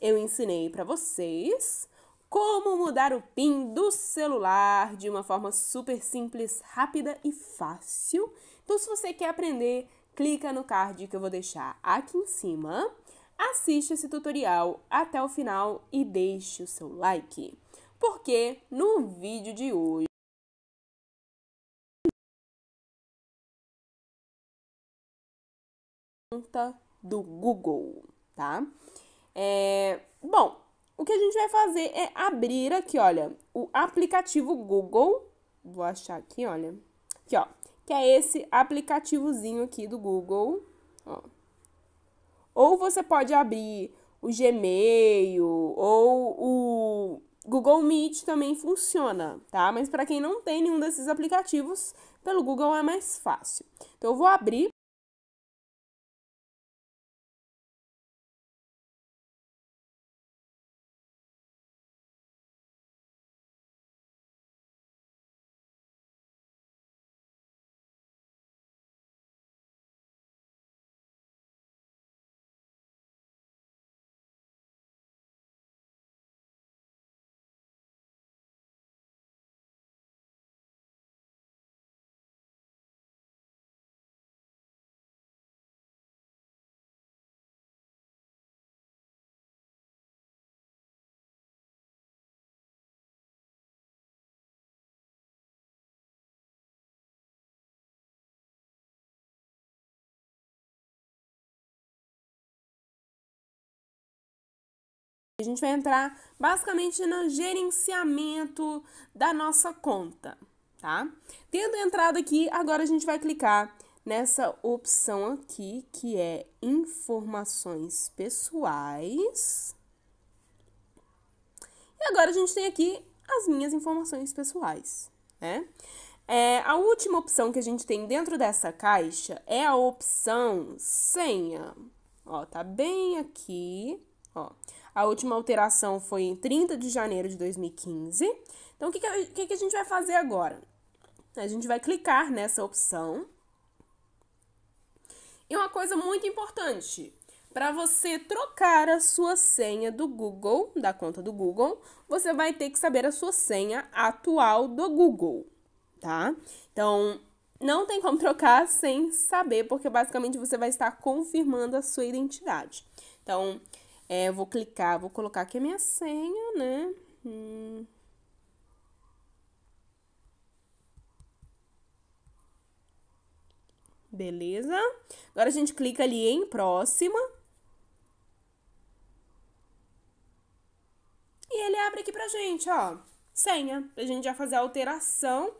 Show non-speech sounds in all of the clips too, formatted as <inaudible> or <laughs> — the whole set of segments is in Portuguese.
eu ensinei para vocês como mudar o PIN do celular de uma forma super simples, rápida e fácil. Então, se você quer aprender, clica no card que eu vou deixar aqui em cima. Assiste esse tutorial até o final e deixe o seu like, porque no vídeo de hoje conta do Google, tá? É, bom, o que a gente vai fazer é abrir aqui, olha, o aplicativo Google. Vou achar aqui, olha. Aqui, ó. Que é esse aplicativozinho aqui do Google. Ó. Ou você pode abrir o Gmail ou o Google Meet também funciona, tá? Mas para quem não tem nenhum desses aplicativos, pelo Google é mais fácil. Então eu vou abrir A gente vai entrar basicamente no gerenciamento da nossa conta, tá? Tendo entrado aqui, agora a gente vai clicar nessa opção aqui, que é informações pessoais. E agora a gente tem aqui as minhas informações pessoais, né? É, a última opção que a gente tem dentro dessa caixa é a opção senha. Ó, tá bem aqui, Ó, a última alteração foi em 30 de janeiro de 2015. Então, o que, que, que a gente vai fazer agora? A gente vai clicar nessa opção. E uma coisa muito importante, para você trocar a sua senha do Google, da conta do Google, você vai ter que saber a sua senha atual do Google, tá? Então, não tem como <laughs> trocar sem saber, porque basicamente você vai estar confirmando a sua identidade. Então, é, eu vou clicar, vou colocar aqui a minha senha, né? Hum. Beleza? Agora a gente clica ali em próxima. E ele abre aqui pra gente, ó, senha. Pra gente já fazer a alteração,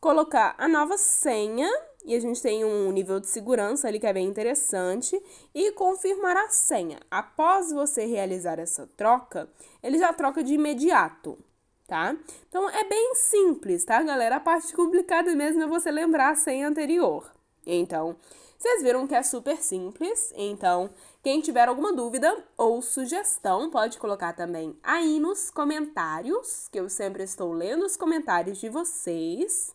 colocar a nova senha e a gente tem um nível de segurança ali que é bem interessante e confirmar a senha. Após você realizar essa troca, ele já troca de imediato, tá? Então é bem simples, tá, galera? A parte complicada mesmo é você lembrar a senha anterior. Então, vocês viram que é super simples, então quem tiver alguma dúvida ou sugestão, pode colocar também aí nos comentários, que eu sempre estou lendo os comentários de vocês.